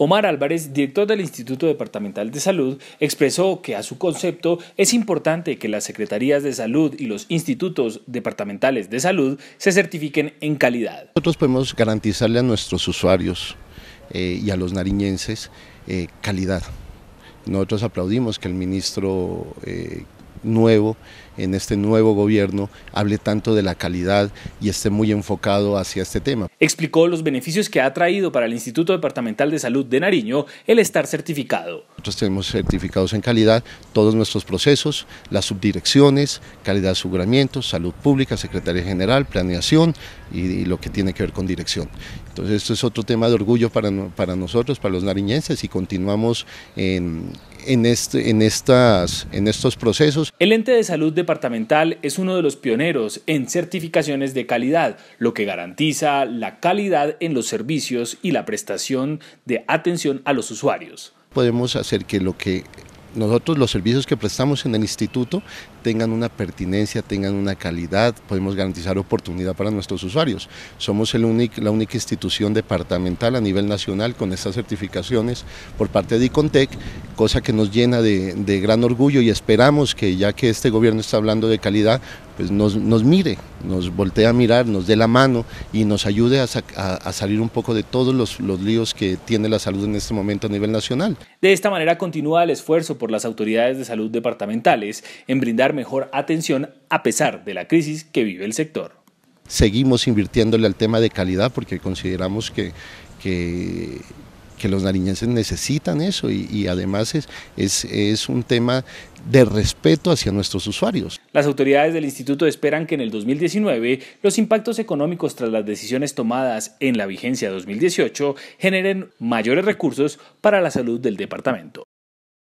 Omar Álvarez, director del Instituto Departamental de Salud, expresó que a su concepto es importante que las Secretarías de Salud y los institutos departamentales de salud se certifiquen en calidad. Nosotros podemos garantizarle a nuestros usuarios eh, y a los nariñenses eh, calidad. Nosotros aplaudimos que el ministro eh, nuevo en este nuevo gobierno hable tanto de la calidad y esté muy enfocado hacia este tema. Explicó los beneficios que ha traído para el Instituto Departamental de Salud de Nariño el estar certificado. Nosotros tenemos certificados en calidad todos nuestros procesos, las subdirecciones, calidad de aseguramiento, salud pública, secretaría general, planeación y, lo que tiene que ver con dirección. Entonces esto es otro tema de orgullo para, nosotros, para los nariñenses y continuamos en, este, en, estas, en estos procesos. El ente de salud departamental es uno de los pioneros en certificaciones de calidad, lo que garantiza la calidad en los servicios y la prestación de atención a los usuarios podemos hacer que lo que nosotros los servicios que prestamos en el instituto tengan una pertinencia, tengan una calidad, podemos garantizar oportunidad para nuestros usuarios. Somos la única institución departamental a nivel nacional con estas certificaciones por parte de Icontec, cosa que nos llena de gran orgullo y esperamos que ya que este gobierno está hablando de calidad, pues nos, nos mire, nos voltee a mirar, nos dé la mano y nos ayude a, salir un poco de todos los, los líos que tiene la salud en este momento a nivel nacional. De esta manera continúa el esfuerzo por las autoridades de salud departamentales en brindar mejor atención a pesar de la crisis que vive el sector. Seguimos invirtiéndole al tema de calidad porque consideramos que, que que los nariñenses necesitan eso y, además es, es, es un tema de respeto hacia nuestros usuarios. Las autoridades del instituto esperan que en el 2019 los impactos económicos tras las decisiones tomadas en la vigencia 2018 generen mayores recursos para la salud del departamento.